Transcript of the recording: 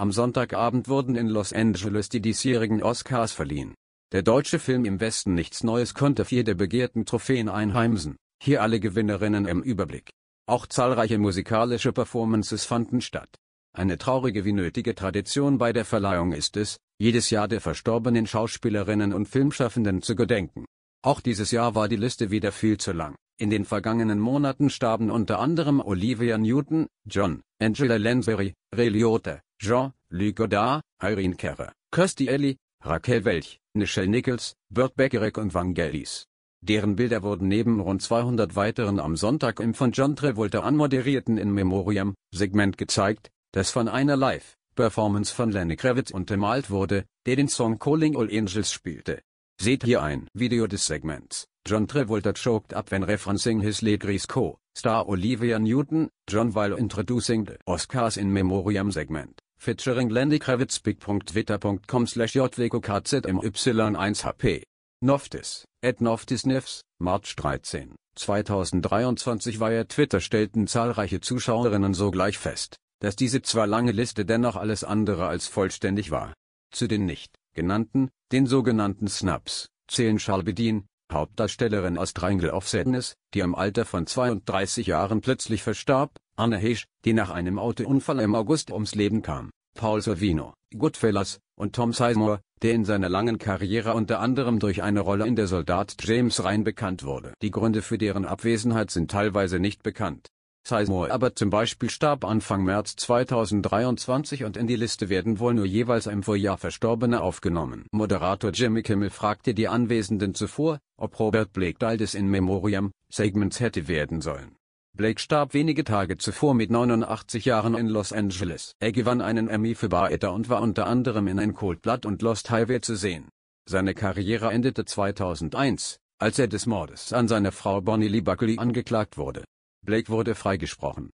Am Sonntagabend wurden in Los Angeles die diesjährigen Oscars verliehen. Der deutsche Film im Westen Nichts Neues konnte vier der begehrten Trophäen einheimsen, hier alle Gewinnerinnen im Überblick. Auch zahlreiche musikalische Performances fanden statt. Eine traurige wie nötige Tradition bei der Verleihung ist es, jedes Jahr der verstorbenen Schauspielerinnen und Filmschaffenden zu gedenken. Auch dieses Jahr war die Liste wieder viel zu lang. In den vergangenen Monaten starben unter anderem Olivia Newton, John, Angela Lansbury, Ray Liotta, Jean-Luc Godard, Irene Kerre, Kirsty Ellie, Raquel Welch, Nichelle Nichols, Burt Beckerek und Vangelis. Deren Bilder wurden neben rund 200 weiteren am Sonntag im von John Travolta anmoderierten In Memoriam Segment gezeigt, das von einer Live-Performance von Lenny Kravitz untermalt wurde, der den Song Calling All Angels spielte. Seht hier ein Video des Segments. John Travolta choked up when referencing his Legris co-star Olivia Newton, John while introducing the Oscars in Memoriam segment featuring Lenny Kravitz.twitter.com slash jwkzmy1hp. Noftis, at Noftisnifs, March 13, 2023 via Twitter stellten zahlreiche Zuschauerinnen sogleich fest, dass diese zwar lange Liste dennoch alles andere als vollständig war. Zu den nicht genannten, den sogenannten Snaps, zählen Schalbedin, Hauptdarstellerin aus Triangle of Sadness, die im Alter von 32 Jahren plötzlich verstarb, Anna Hesch, die nach einem Autounfall im August ums Leben kam, Paul Sorvino, Goodfellas, und Tom Sizemore, der in seiner langen Karriere unter anderem durch eine Rolle in der Soldat James Ryan bekannt wurde. Die Gründe für deren Abwesenheit sind teilweise nicht bekannt. Sizemore aber zum Beispiel starb Anfang März 2023 und in die Liste werden wohl nur jeweils im Vorjahr Verstorbene aufgenommen. Moderator Jimmy Kimmel fragte die Anwesenden zuvor, ob Robert Blake Teil In Memoriam Segments hätte werden sollen. Blake starb wenige Tage zuvor mit 89 Jahren in Los Angeles. Er gewann einen Emmy für Baretta und war unter anderem in ein Cold Blood und Lost Highway zu sehen. Seine Karriere endete 2001, als er des Mordes an seiner Frau Bonnie Lee Buckley angeklagt wurde. Blake wurde freigesprochen.